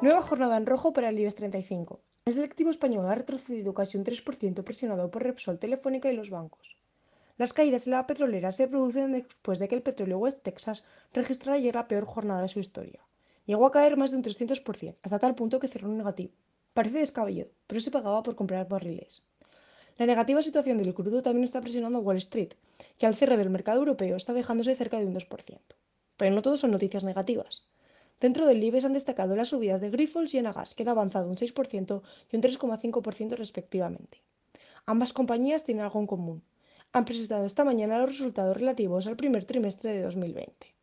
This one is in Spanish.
Nueva jornada en rojo para el IBEX 35. El selectivo español ha retrocedido casi un 3% presionado por Repsol, Telefónica y los bancos. Las caídas en la petrolera se producen después de que el petróleo West Texas registrara ayer la peor jornada de su historia. Llegó a caer más de un 300%, hasta tal punto que cerró un negativo. Parece descabellado, pero se pagaba por comprar barriles. La negativa situación del crudo también está presionando a Wall Street, que al cierre del mercado europeo está dejándose cerca de un 2%. Pero no todo son noticias negativas. Dentro del IBEX han destacado las subidas de Grifols y Enagas, que han avanzado un 6% y un 3,5% respectivamente. Ambas compañías tienen algo en común. Han presentado esta mañana los resultados relativos al primer trimestre de 2020.